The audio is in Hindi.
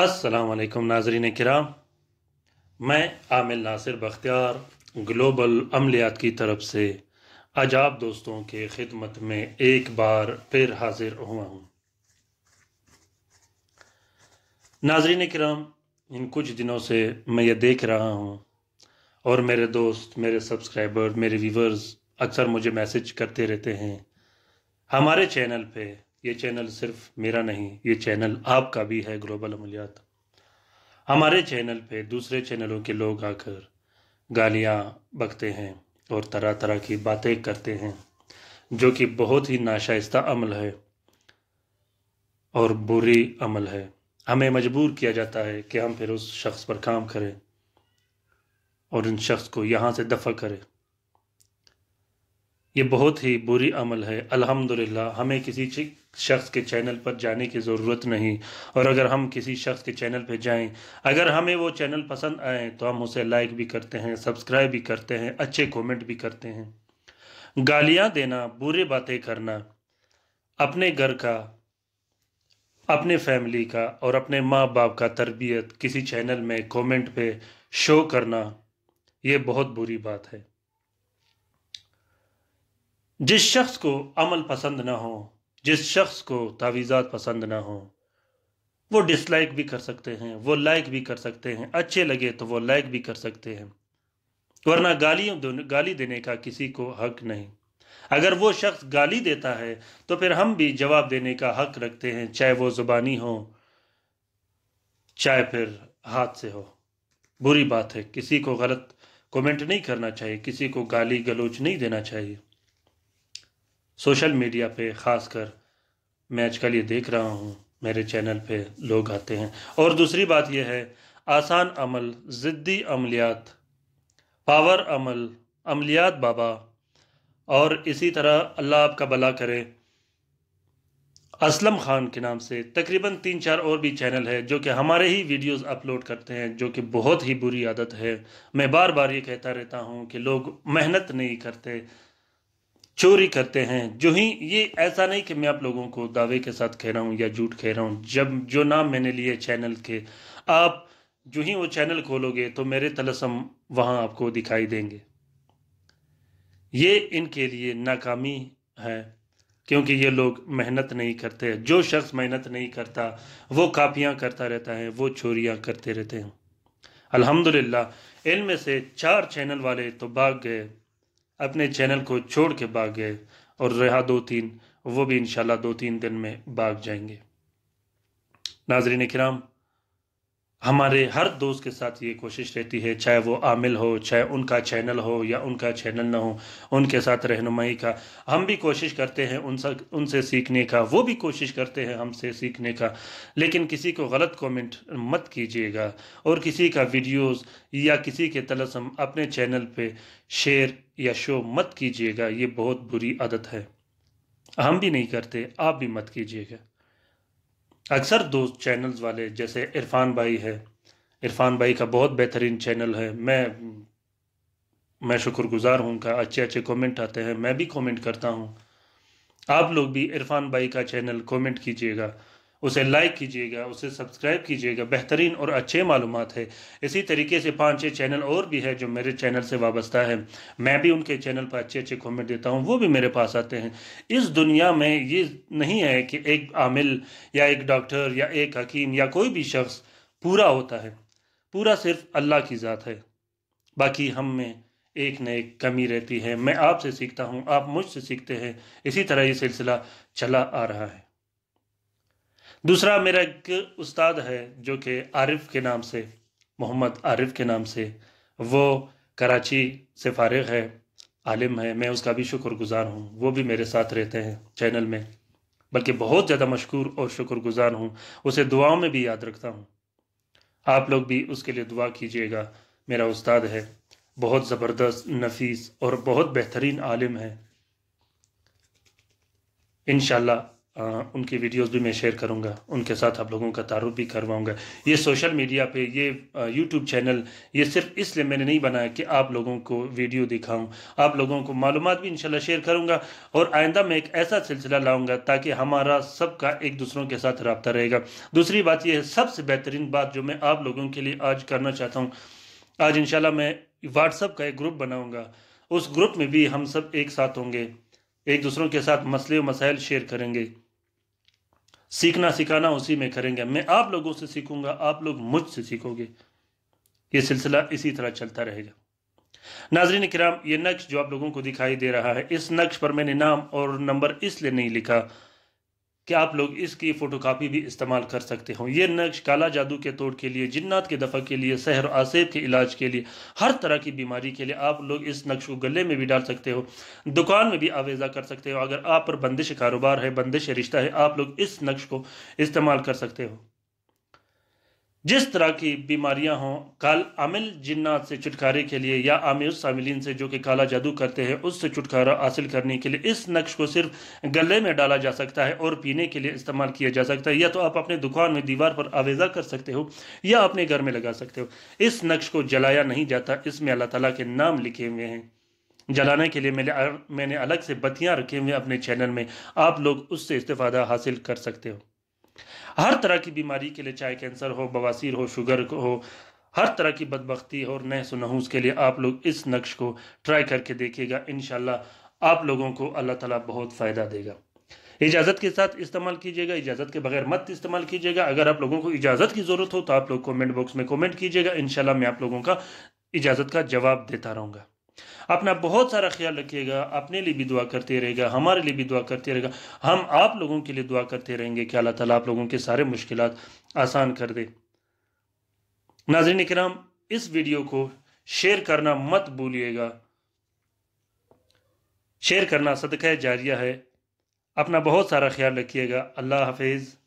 असलकम नाजरीन कराम मैं आमिल नासिर बख्तियार ग्लोबल अमलियात की तरफ से आज आप दोस्तों के ख़िदमत में एक बार फिर हाजिर हुआ हूँ नाजरीन कराम इन कुछ दिनों से मैं ये देख रहा हूँ और मेरे दोस्त मेरे सब्सक्राइबर मेरे व्यूवर्स अक्सर मुझे मैसेज करते रहते हैं हमारे चैनल पे ये चैनल सिर्फ मेरा नहीं ये चैनल आपका भी है ग्लोबल अमलियात हमारे चैनल पे दूसरे चैनलों के लोग आकर गालियाँ बकते हैं और तरह तरह की बातें करते हैं जो कि बहुत ही नाशाइस्ता अमल है और बुरी अमल है हमें मजबूर किया जाता है कि हम फिर उस शख्स पर काम करें और उन शख्स को यहाँ से दफ़ा करें ये बहुत ही बुरी अमल है अल्हम्दुलिल्लाह हमें किसी शख्स के चैनल पर जाने की ज़रूरत नहीं और अगर हम किसी शख्स के चैनल पर जाएं अगर हमें वो चैनल पसंद आए तो हम उसे लाइक भी करते हैं सब्सक्राइब भी करते हैं अच्छे कमेंट भी करते हैं गालियां देना बुरे बातें करना अपने घर का अपने फैमिली का और अपने माँ बाप का तरबियत किसी चैनल में कॉमेंट पर शो करना ये बहुत बुरी बात है जिस शख्स को अमल पसंद ना हो जिस शख्स को तावीज़ात पसंद ना हो वो डिसलाइक भी कर सकते हैं वो लाइक भी कर सकते हैं अच्छे लगे तो वो लाइक भी कर सकते हैं वरना गाली गाली देने का किसी को हक नहीं अगर वो शख्स गाली देता है तो फिर हम भी जवाब देने का हक रखते हैं चाहे वो ज़ुबानी हो चाहे फिर हाथ से हो बुरी बात है किसी को गलत कमेंट नहीं करना चाहिए किसी को गाली गलोच नहीं देना चाहिए सोशल मीडिया पे ख़ासकर मैं आजकल ये देख रहा हूँ मेरे चैनल पे लोग आते हैं और दूसरी बात यह है आसान अमल ज़िद्दी अमलियात पावर अमल अमलियात बाबा और इसी तरह अल्लाह आपका भला करे असलम ख़ान के नाम से तकरीबन तीन चार और भी चैनल है जो कि हमारे ही वीडियोस अपलोड करते हैं जो कि बहुत ही बुरी आदत है मैं बार बार ये कहता रहता हूँ कि लोग मेहनत नहीं करते चोरी करते हैं जो ही ये ऐसा नहीं कि मैं आप लोगों को दावे के साथ कह रहा हूँ या झूठ कह रहा हूँ जब जो नाम मैंने लिए चैनल के आप जो ही वो चैनल खोलोगे तो मेरे तलसम वहाँ आपको दिखाई देंगे ये इनके लिए नाकामी है क्योंकि ये लोग मेहनत नहीं करते जो शख्स मेहनत नहीं करता वो कापियाँ करता रहता है वो चोरियाँ करते रहते हैं अलहमदिल्ला इनमें से चार चैनल वाले तो भाग गए अपने चैनल को छोड़ के भाग गए और रहा दो तीन वो भी इन दो तीन दिन में भाग जाएंगे नाजरीन कराम हमारे हर दोस्त के साथ ये कोशिश रहती है चाहे वो आमिल हो चाहे उनका चैनल हो या उनका चैनल ना हो उनके साथ रहनुमाई का हम भी कोशिश करते हैं उन उनसे सीखने का वो भी कोशिश करते हैं हमसे सीखने का लेकिन किसी को गलत कमेंट मत कीजिएगा और किसी का वीडियोस या किसी के तलसम अपने चैनल पे शेयर या शो मत कीजिएगा ये बहुत बुरी आदत है हम भी नहीं करते आप भी मत कीजिएगा अक्सर दोस्त चैनल्स वाले जैसे इरफान भाई है इरफान भाई का बहुत बेहतरीन चैनल है मैं मैं शुक्रगुजार हूँ का अच्छे अच्छे कमेंट आते हैं मैं भी कमेंट करता हूँ आप लोग भी इरफान भाई का चैनल कमेंट कीजिएगा उसे लाइक कीजिएगा उसे सब्सक्राइब कीजिएगा बेहतरीन और अच्छे मालूम है इसी तरीके से पाँच छः चैनल और भी है जो मेरे चैनल से वाबस्ता है मैं भी उनके चैनल पर अच्छे अच्छे कॉमेंट देता हूँ वो भी मेरे पास आते हैं इस दुनिया में ये नहीं है कि एक आमिल या एक डॉक्टर या एक हकीम या कोई भी शख्स पूरा होता है पूरा सिर्फ अल्लाह की ज़ात है बाकी हम में एक न एक कमी रहती है मैं आपसे सीखता हूँ आप मुझसे सीखते हैं इसी तरह ये सिलसिला चला आ रहा है दूसरा मेरा एक उस्ताद है जो कि आरिफ के नाम से मोहम्मद आरिफ के नाम से वो कराची से फारग है आलिम है मैं उसका भी शुक्रगुजार हूँ वो भी मेरे साथ रहते हैं चैनल में बल्कि बहुत ज़्यादा मशहूर और शुक्रगुजार हूँ उसे दुआओं में भी याद रखता हूँ आप लोग भी उसके लिए दुआ कीजिएगा मेरा उस्ताद है बहुत ज़बरदस्त नफीस और बहुत बेहतरीन आलिम है इन आ, उनकी वीडियोस भी मैं शेयर करूंगा उनके साथ आप लोगों का तारुफ भी करवाऊंगा ये सोशल मीडिया पे ये यूट्यूब चैनल ये सिर्फ इसलिए मैंने नहीं बनाया कि आप लोगों को वीडियो दिखाऊं आप लोगों को मालूम भी इंशाल्लाह शेयर करूंगा और आइंदा मैं एक ऐसा सिलसिला लाऊंगा ताकि हमारा सबका एक दूसरों के साथ रबता रहेगा दूसरी बात यह है सबसे बेहतरीन बात जो मैं आप लोगों के लिए आज करना चाहता हूँ आज इनशाला मैं व्हाट्सअप का एक ग्रुप बनाऊँगा उस ग्रुप में भी हम सब एक साथ होंगे एक दूसरों के साथ मसले व मसाइल शेयर करेंगे सीखना सिखाना उसी में करेंगे मैं आप लोगों से सीखूंगा आप लोग मुझसे सीखोगे ये सिलसिला इसी तरह चलता रहेगा नाजरीन कराम ये नक्श जो आप लोगों को दिखाई दे रहा है इस नक्श पर मैंने नाम और नंबर इसलिए नहीं लिखा कि आप लोग इसकी फ़ोटोकापी भी इस्तेमाल कर सकते हो ये नक्श काला जादू के तोड़ के लिए जिन्नात के दफ़ा के लिए सहर आसेब के इलाज के लिए हर तरह की बीमारी के लिए आप लोग इस नक्श को गले में भी डाल सकते हो दुकान में भी आवेज़ा कर सकते हो अगर आप पर बंदिश कारोबार है बंदिश रिश्ता है आप लोग इस नक्श को इस्तेमाल कर सकते हो जिस तरह की बीमारियां हों काल आमिल जिन्नात से छुटकारे के लिए या आमिर सामिलीन से जो कि काला जादू करते हैं उससे छुटकारा हासिल करने के लिए इस नक्श को सिर्फ गले में डाला जा सकता है और पीने के लिए इस्तेमाल किया जा सकता है या तो आप अपने दुकान में दीवार पर आवेजा कर सकते हो या अपने घर में लगा सकते हो इस नक्श को जलाया नहीं जाता इसमें अल्लाह तला के नाम लिखे हुए हैं जलाने के लिए मैंने मैंने अलग से बत्तियाँ रखे हुए अपने चैनल में आप लोग उससे इस्तेफादा हासिल कर सकते हो हर तरह की बीमारी के लिए चाहे कैंसर हो बवासीर हो शुगर हो हर तरह की बदबख्ती और नए सुनहूस के लिए आप लोग इस नक्श को ट्राई करके देखिएगा इन आप लोगों को अल्लाह ताला बहुत फ़ायदा देगा इजाज़त के साथ इस्तेमाल कीजिएगा इजाज़त के बगैर मत इस्तेमाल कीजिएगा अगर आप लोगों को इजाज़त की ज़रूरत हो तो आप लोग कमेंट बॉक्स में कमेंट कीजिएगा इन मैं आप लोगों का इजाज़त का जवाब देता रहूँगा अपना बहुत सारा ख्याल रखिएगा अपने लिए भी दुआ करते रहेगा हमारे लिए भी दुआ करते रहेगा हम आप लोगों के लिए दुआ करते रहेंगे कि अल्लाह ताला आप लोगों के सारे मुश्किल आसान कर दे नाजरीन कराम इस वीडियो को शेयर करना मत भूलिएगा शेयर करना सदक़ जारिया है अपना बहुत सारा ख्याल रखिएगा अल्लाह हाफिज़